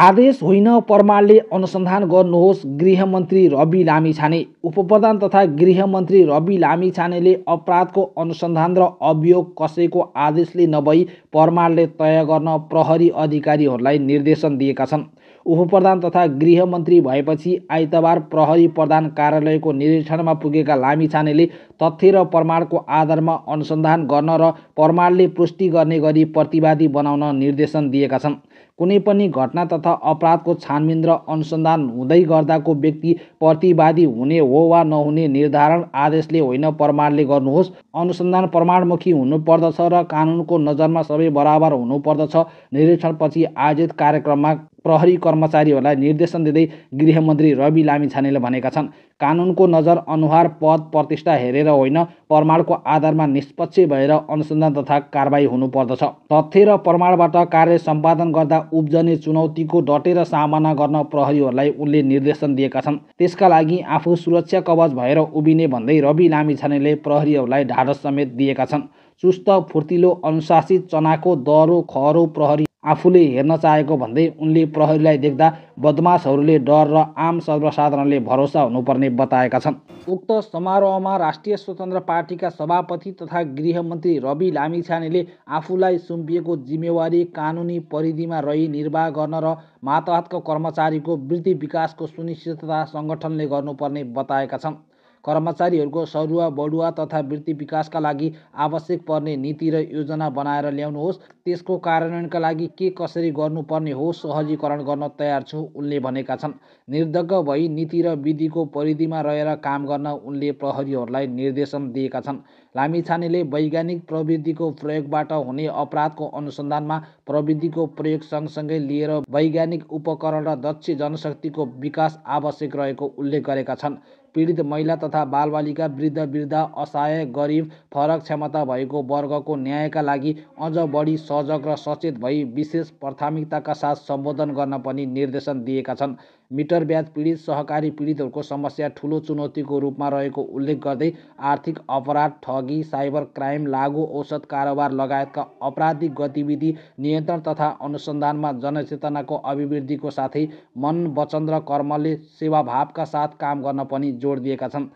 आदेश होइन परमारले अनुसन्धान गर्नुहोस् गृहमन्त्री रवि लामिछाने उपप्रधान तथा गृहमन्त्री रवि लामिछानेले अपराधको अनुसन्धान र अभियोग कसैको आदेशले नभई परमारले तय गर्न प्रहरी अधिकारीहरूलाई निर्देशन दिएका छन् उपप्रधान तथा गृहमन्त्री भएपछि आइतबार प्रहरी प्रधान कार्यालयको निरीक्षणमा पुगेका छानेले तथ्य र प्रमाणको आधारमा अनुसन्धान गर्न र प्रमाणले पुष्टि गर्ने गरी प्रतिवादी बनाउन निर्देशन दिएका छन् कुनै पनि घटना तथा अपराधको छानबिन र अनुसन्धान हुँदै गर्दाको व्यक्ति प्रतिवादी हुने हो वा नहुने निर्धारण आदेशले होइन प्रमाणले गर्नुहोस् अनुसन्धान प्रमाणमुखी हुनुपर्दछ र कानुनको नजरमा सबै बराबर हुनुपर्दछ निरीक्षणपछि आयोजित कार्यक्रममा प्रहरी कर्मचारीहरूलाई निर्देशन दिँदै गृहमन्त्री रवि लामिछानेले भनेका छन् कानुनको नजर अनुहार पद प्रतिष्ठा हेरेर होइन प्रमाणको आधारमा निष्पक्ष भएर अनुसन्धान तथा कारवाही हुनुपर्दछ तथ्य र प्रमाणबाट कार्य सम्पादन गर्दा उब्जने चुनौतीको डटेर सामना गर्न प्रहरीहरूलाई उनले निर्देशन दिएका छन् त्यसका लागि आफू सुरक्षा कवच भएर उभिने भन्दै रवि लामिछानेले प्रहरीहरूलाई ढाडस समेत दिएका छन् चुस्त फुर्तिलो अनुशासित चनाको दह्रो खरो प्रहरी आफूले हेर्न चाहेको भन्दै उनले प्रहरीलाई देख्दा बदमासहरूले डर र आम सर्वसाधारणले भरोसा हुनुपर्ने बताएका छन् उक्त समारोहमा राष्ट्रिय स्वतन्त्र पार्टीका सभापति तथा गृहमन्त्री रवि लामिछानेले आफूलाई सुम्पिएको जिम्मेवारी कानुनी परिधिमा रही निर्वाह गर्न र मातहतको कर्मचारीको वृद्धि विकासको सुनिश्चितता सङ्गठनले गर्नुपर्ने बताएका छन् कर्मचारीहरूको सरुवा बढुवा तथा वृत्ति विकासका लागि आवश्यक पर्ने नीति र योजना बनाएर ल्याउनुहोस् त्यसको कार्यान्वयनका लागि के कसरी गर्नुपर्ने हो सहजीकरण गर्न तयार छु उनले भनेका छन् निर्दग्ध भई नीति र विधिको परिधिमा रहेर काम गर्न उनले प्रहरीहरूलाई निर्देशन दिएका छन् लामिछानेले वैज्ञानिक प्रविधिको प्रयोगबाट हुने अपराधको अनुसन्धानमा प्रविधिको प्रयोग सँगसँगै लिएर वैज्ञानिक उपकरण र दक्ष जनशक्तिको विकास आवश्यक रहेको उल्लेख गरेका छन् पीडित महिला तथा बालबालिका वृद्ध वृद्ध असहाय गरिब फरक क्षमता भएको वर्गको न्यायका लागि अझ बढी सजग र सचेत भई विशेष प्राथमिकताका साथ सम्बोधन गर्न पनि निर्देशन दिएका छन् मिटर ब्याज पीडित सहकारी पीडितहरूको समस्या ठुलो चुनौतीको रूपमा रहेको उल्लेख गर्दै आर्थिक अपराध ठगी साइबर क्राइम लागु औषध कारोबार लगायतका अपराधिक गतिविधि नियन्त्रण तथा अनुसन्धानमा जनचेतनाको अभिवृद्धिको साथै मन वचन र कर्मले सेवाभावका साथ काम गर्न पनि जोड दिएका छन्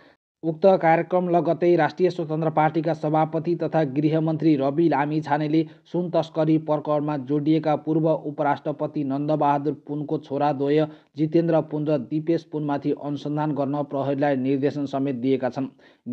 उक्त कार्यक्रम लगत्तै राष्ट्रिय स्वतन्त्र पार्टीका सभापति तथा गृहमन्त्री रवि लामी छानेले सुन तस्करी प्रकरणमा जोडिएका पूर्व उपराष्ट्रपति नन्दबहादुर पुनको छोरा छोराद्वय जितेन्द्र पुन र दिपेश पुनमाथि अनुसन्धान गर्न प्रहरीलाई निर्देशन समेत दिएका छन्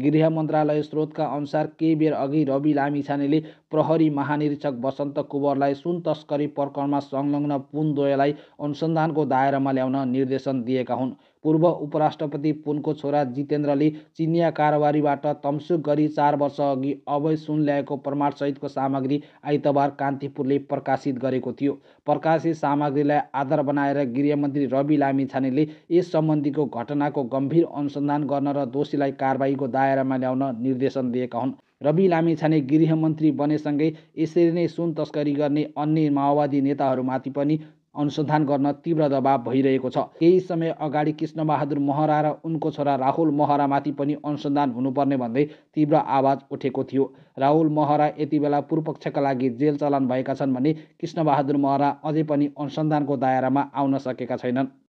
गृह मन्त्रालय स्रोतका अनुसार केही बेर अघि रवि लामी छानेले प्रहरी महानिरीक्षक वसन्त कुवरलाई सुन तस्करी प्रकरणमा संलग्न पुन पुनद्वयलाई अनुसन्धानको दायरामा ल्याउन निर्देशन दिएका हुन् पूर्व उपराष्ट्रपति पुनको छोरा जितेन्द्रले चिनिया कारोबारीबाट तमसुक गरी चार वर्षअघि अवैध सुन ल्याएको प्रमाणसहितको सामग्री आइतबार कान्तिपुरले प्रकाशित गरेको थियो प्रकाशित सामग्रीलाई आधार बनाएर गृहमन्त्री रवि लामिछानेले यस सम्बन्धीको घटनाको गम्भीर अनुसन्धान गर्न र दोषीलाई कारबाहीको दायरामा ल्याउन निर्देशन दिएका हुन् रवि लामिछाने गृहमन्त्री बनेसँगै यसरी नै सुन तस्करी गर्ने अन्य माओवादी नेताहरूमाथि पनि अनुसन्धान गर्न तीव्र दबाव भइरहेको छ केही समय अगाडि कृष्णबहादुर महरा र उनको छोरा राहुल महरामाथि पनि अनुसन्धान हुनुपर्ने भन्दै तीव्र आवाज उठेको थियो राहुल महरा यति बेला पूर्वपक्षका लागि जेल चलान भएका छन् भने कृष्णबहादुर महरा अझै पनि अनुसन्धानको दायरामा आउन सकेका छैनन्